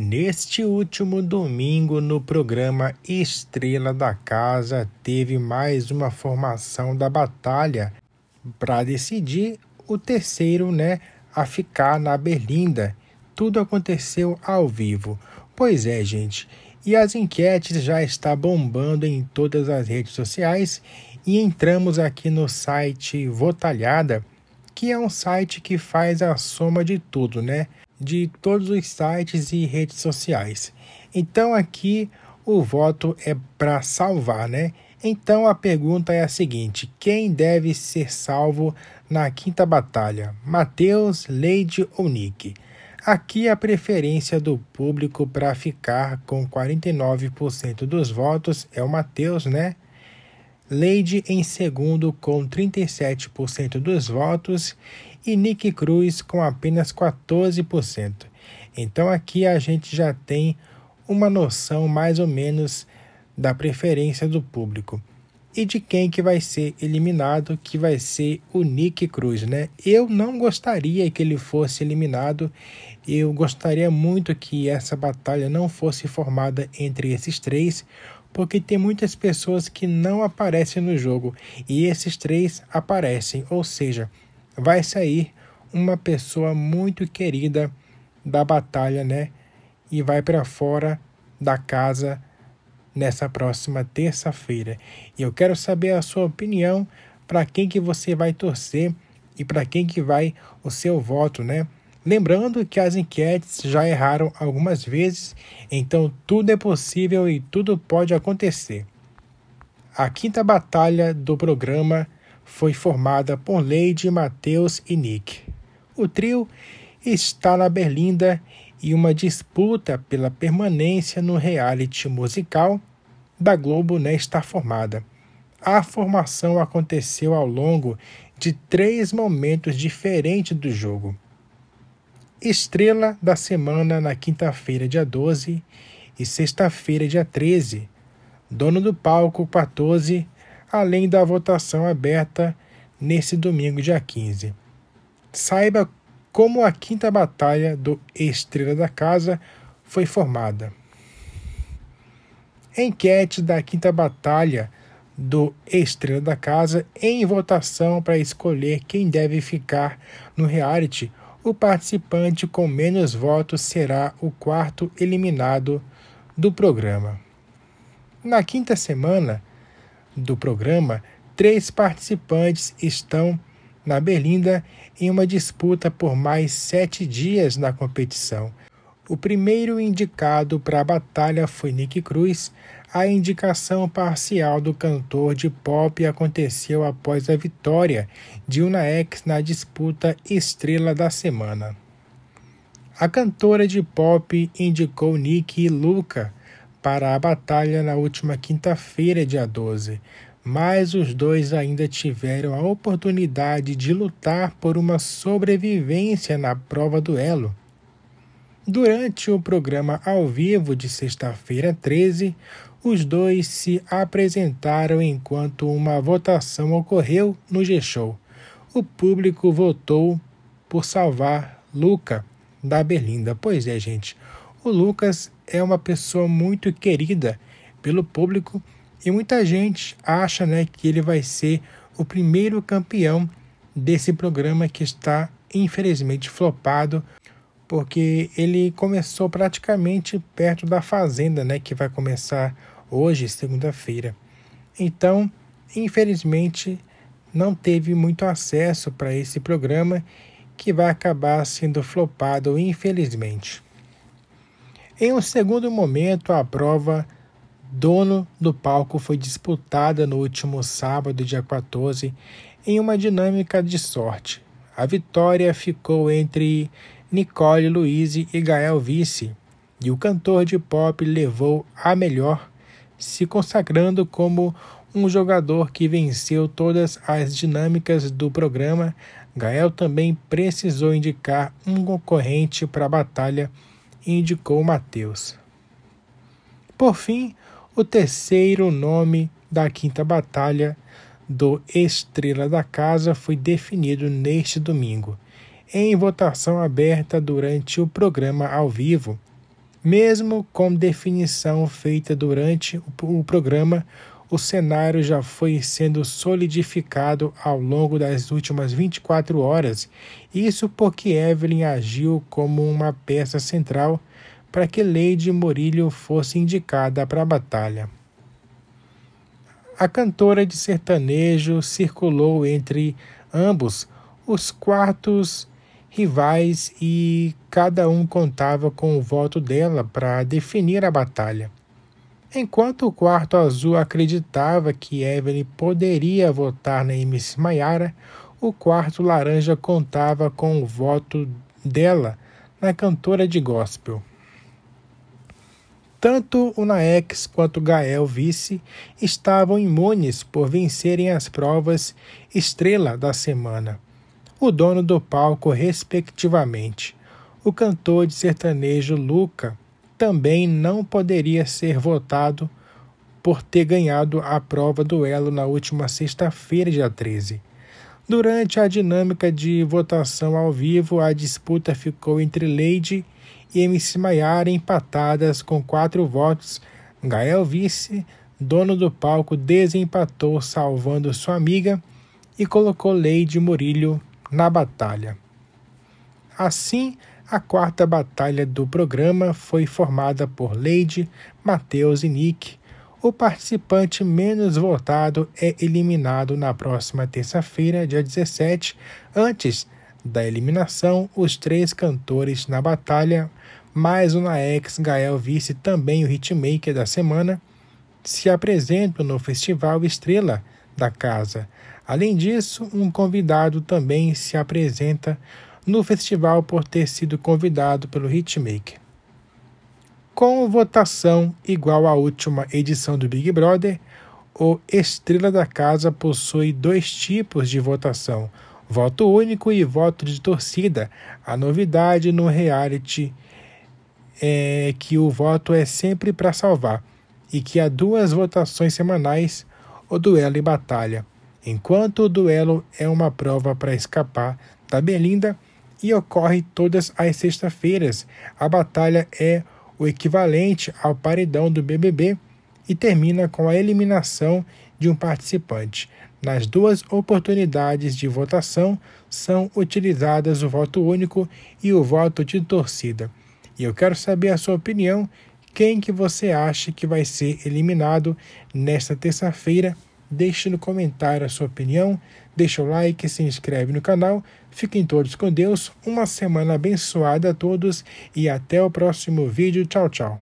Neste último domingo, no programa Estrela da Casa, teve mais uma formação da batalha para decidir o terceiro né, a ficar na Berlinda. Tudo aconteceu ao vivo. Pois é, gente. E as enquetes já está bombando em todas as redes sociais e entramos aqui no site Votalhada, que é um site que faz a soma de tudo, né? de todos os sites e redes sociais. Então aqui o voto é para salvar, né? Então a pergunta é a seguinte: quem deve ser salvo na quinta batalha? Mateus, Leide ou Nick? Aqui a preferência do público para ficar com 49% dos votos é o Mateus, né? Leide em segundo com 37% dos votos e Nick Cruz com apenas 14%. Então aqui a gente já tem uma noção mais ou menos da preferência do público e de quem que vai ser eliminado, que vai ser o Nick Cruz, né? Eu não gostaria que ele fosse eliminado. Eu gostaria muito que essa batalha não fosse formada entre esses três, porque tem muitas pessoas que não aparecem no jogo e esses três aparecem, ou seja, vai sair uma pessoa muito querida da batalha, né? E vai para fora da casa nessa próxima terça-feira. E eu quero saber a sua opinião, para quem que você vai torcer e para quem que vai o seu voto, né? Lembrando que as enquetes já erraram algumas vezes, então tudo é possível e tudo pode acontecer. A quinta batalha do programa foi formada por Lady, Matheus e Nick. O trio está na Berlinda e uma disputa pela permanência no reality musical da Globo né, está formada. A formação aconteceu ao longo de três momentos diferentes do jogo estrela da semana na quinta-feira, dia 12, e sexta-feira, dia 13, dono do palco 14, além da votação aberta nesse domingo, dia 15. Saiba como a quinta batalha do Estrela da Casa foi formada. Enquete da quinta batalha do Estrela da Casa em votação para escolher quem deve ficar no reality o participante com menos votos será o quarto eliminado do programa. Na quinta semana do programa, três participantes estão na Berlinda em uma disputa por mais sete dias na competição. O primeiro indicado para a batalha foi Nick Cruz, a indicação parcial do cantor de pop aconteceu após a vitória de Una X na disputa Estrela da Semana. A cantora de pop indicou Nick e Luca para a batalha na última quinta-feira, dia 12, mas os dois ainda tiveram a oportunidade de lutar por uma sobrevivência na prova duelo. Durante o programa ao vivo de sexta-feira 13, os dois se apresentaram enquanto uma votação ocorreu no G-Show. O público votou por salvar Luca da Berlinda. Pois é, gente, o Lucas é uma pessoa muito querida pelo público e muita gente acha né, que ele vai ser o primeiro campeão desse programa que está infelizmente flopado porque ele começou praticamente perto da fazenda, né, que vai começar hoje, segunda-feira. Então, infelizmente, não teve muito acesso para esse programa que vai acabar sendo flopado, infelizmente. Em um segundo momento, a prova Dono do Palco foi disputada no último sábado, dia 14, em uma dinâmica de sorte. A vitória ficou entre Nicole Luizzi e Gael Vice, e o cantor de pop levou a melhor, se consagrando como um jogador que venceu todas as dinâmicas do programa. Gael também precisou indicar um concorrente para a batalha e indicou Matheus. Por fim, o terceiro nome da quinta batalha do Estrela da Casa foi definido neste domingo em votação aberta durante o programa ao vivo, mesmo com definição feita durante o programa, o cenário já foi sendo solidificado ao longo das últimas 24 horas, isso porque Evelyn agiu como uma peça central para que Lady Morillo fosse indicada para a batalha. A cantora de sertanejo circulou entre ambos os quartos rivais e cada um contava com o voto dela para definir a batalha. Enquanto o quarto azul acreditava que Evelyn poderia votar na Miss Maiara, o quarto laranja contava com o voto dela na cantora de gospel. Tanto o Naex quanto Gael Vice estavam imunes por vencerem as provas Estrela da Semana o dono do palco, respectivamente. O cantor de sertanejo Luca também não poderia ser votado por ter ganhado a prova do elo na última sexta-feira, dia 13. Durante a dinâmica de votação ao vivo, a disputa ficou entre Lady e MC Maiara empatadas com quatro votos. Gael Vice, dono do palco, desempatou, salvando sua amiga e colocou Lady Murilho na batalha. Assim, a quarta batalha do programa foi formada por Lady, Matheus e Nick. O participante menos votado é eliminado na próxima terça-feira, dia 17. Antes da eliminação, os três cantores na batalha, mais o Naex Gael Vice, também o hitmaker da semana, se apresentam no Festival Estrela da casa. Além disso, um convidado também se apresenta no festival por ter sido convidado pelo hitmaker. Com votação igual à última edição do Big Brother, o Estrela da Casa possui dois tipos de votação: voto único e voto de torcida. A novidade no reality é que o voto é sempre para salvar e que há duas votações semanais o duelo e batalha, enquanto o duelo é uma prova para escapar da Belinda e ocorre todas as sextas-feiras. A batalha é o equivalente ao paredão do BBB e termina com a eliminação de um participante. Nas duas oportunidades de votação são utilizadas o voto único e o voto de torcida. E eu quero saber a sua opinião quem que você acha que vai ser eliminado nesta terça-feira. Deixe no comentário a sua opinião, deixa o like, se inscreve no canal. Fiquem todos com Deus, uma semana abençoada a todos e até o próximo vídeo. Tchau, tchau.